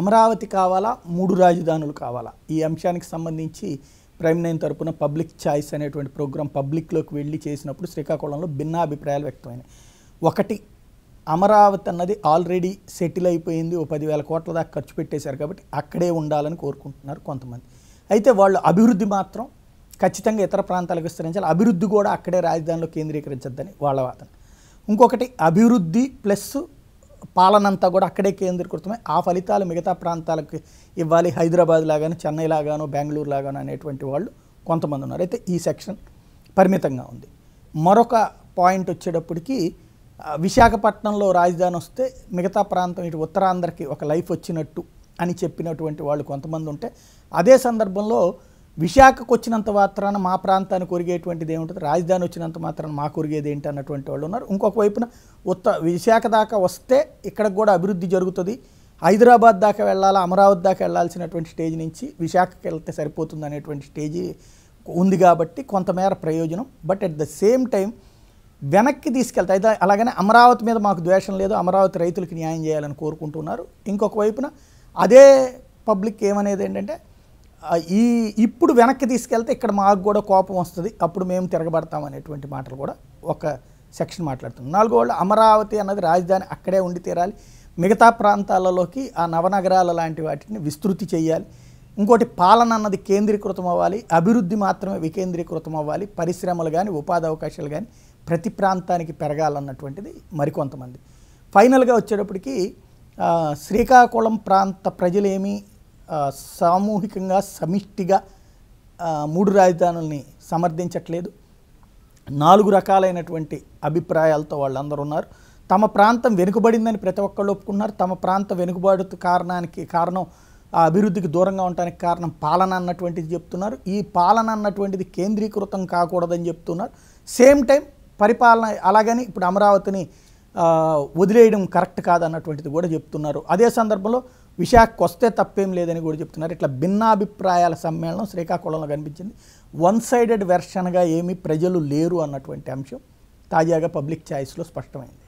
అమరావతి కావాలా మూడు రాజధానులు కావాలా ఈ అంశానికి సంబంధించి ప్రైమ్ నైన్ తరపున పబ్లిక్ ఛాయిస్ అనేటువంటి ప్రోగ్రాం పబ్లిక్లోకి వెళ్ళి చేసినప్పుడు శ్రీకాకుళంలో భిన్నాభిప్రాయాలు వ్యక్తమైనాయి ఒకటి అమరావతి అన్నది ఆల్రెడీ సెటిల్ అయిపోయింది ఓ పదివేల కోట్ల దాకా ఖర్చు పెట్టేశారు కాబట్టి అక్కడే ఉండాలని కోరుకుంటున్నారు కొంతమంది అయితే వాళ్ళు అభివృద్ధి మాత్రం ఖచ్చితంగా ఇతర ప్రాంతాలకు విస్తరించాలి అభివృద్ధి కూడా అక్కడే రాజధానిలో కేంద్రీకరించద్దని వాళ్ళ వాదన ఇంకొకటి అభివృద్ధి ప్లస్ పాలనంతా కూడా అక్కడే కేంద్రీకృతమై ఆ ఫలితాలు మిగతా ప్రాంతాలకు ఇవ్వాలి హైదరాబాద్ లాగాను చెన్నై లాగాను బెంగళూరు లాగాను అనేటువంటి వాళ్ళు కొంతమంది ఉన్నారు అయితే ఈ సెక్షన్ పరిమితంగా ఉంది మరొక పాయింట్ వచ్చేటప్పటికి విశాఖపట్నంలో రాజధాని వస్తే మిగతా ప్రాంతం ఇటు ఉత్తరాంధ్రకి ఒక లైఫ్ వచ్చినట్టు అని చెప్పినటువంటి వాళ్ళు కొంతమంది ఉంటే అదే సందర్భంలో విశాఖకు వచ్చినంత మాత్రాన మా ప్రాంతానికి ఒరిగేటువంటిది ఏముంటుంది రాజధాని వచ్చినంత మాత్రాన మాకు ఒరిగేది ఏంటి అన్నటువంటి వాళ్ళు ఉన్నారు ఇంకొక వైపున ఉత్త విశాఖ దాకా వస్తే ఇక్కడ కూడా అభివృద్ధి జరుగుతుంది హైదరాబాద్ దాకా వెళ్ళాలా అమరావతి దాకా వెళ్ళాల్సినటువంటి స్టేజ్ నుంచి విశాఖకి వెళ్తే సరిపోతుంది అనేటువంటి స్టేజ్ ఉంది కాబట్టి కొంతమేర ప్రయోజనం but at the same time వెనక్కి అయితే అలాగనే అమరావతి మీద మాకు ద్వేషం లేదు అమరావతి రైతులకు న్యాయం చేయాలని కోరుకుంటున్నారు ఇంకొక వైపున అదే పబ్లిక్ ఏమనేది ఏంటంటే ఈ ఇప్పుడు వెనక్కి తీసుకెళ్తే ఇక్కడ మాకు కూడా కోపం వస్తుంది అప్పుడు మేము తిరగబడతాం అనేటువంటి మాటలు కూడా ఒక సెక్షన్ మాట్లాడుతుంది నాలుగో వాళ్ళు అమరావతి అన్నది రాజధాని అక్కడే ఉండి తీరాలి మిగతా ప్రాంతాలలోకి ఆ నవనగరాల లాంటి వాటిని విస్తృతి చేయాలి ఇంకోటి పాలన అన్నది కేంద్రీకృతం అవ్వాలి అభివృద్ధి మాత్రమే వికేంద్రీకృతం అవ్వాలి పరిశ్రమలు కానీ ఉపాధి అవకాశాలు కానీ ప్రతి ప్రాంతానికి పెరగాలన్నటువంటిది మరికొంతమంది ఫైనల్గా వచ్చేటప్పటికి శ్రీకాకుళం ప్రాంత ప్రజలేమీ సామూహికంగా సమిష్టిగా మూడు రాజధానుల్ని సమర్థించట్లేదు నాలుగు రకాలైనటువంటి అభిప్రాయాలతో వాళ్ళందరూ ఉన్నారు తమ ప్రాంతం వెనుకబడిందని ప్రతి ఒక్కళ్ళు ఒప్పుకున్నారు తమ ప్రాంతం వెనుకబడు కారణానికి కారణం ఆ అభివృద్ధికి దూరంగా ఉండడానికి కారణం పాలన అన్నటువంటిది చెప్తున్నారు ఈ పాలన అన్నటువంటిది కేంద్రీకృతం కాకూడదని చెప్తున్నారు సేమ్ టైం పరిపాలన అలాగని ఇప్పుడు అమరావతిని వదిలేయడం కరెక్ట్ కాదన్నటువంటిది కూడా చెప్తున్నారు అదే సందర్భంలో విశాఖకు వస్తే తప్పేం లేదని కూడా చెప్తున్నారు ఇట్లా భిన్నాభిప్రాయాల సమ్మేళనం శ్రీకాకుళంలో కనిపించింది వన్ సైడెడ్ వెర్షన్గా ఏమీ ప్రజలు లేరు అన్నటువంటి అంశం తాజాగా పబ్లిక్ ఛాయిస్లో స్పష్టమైంది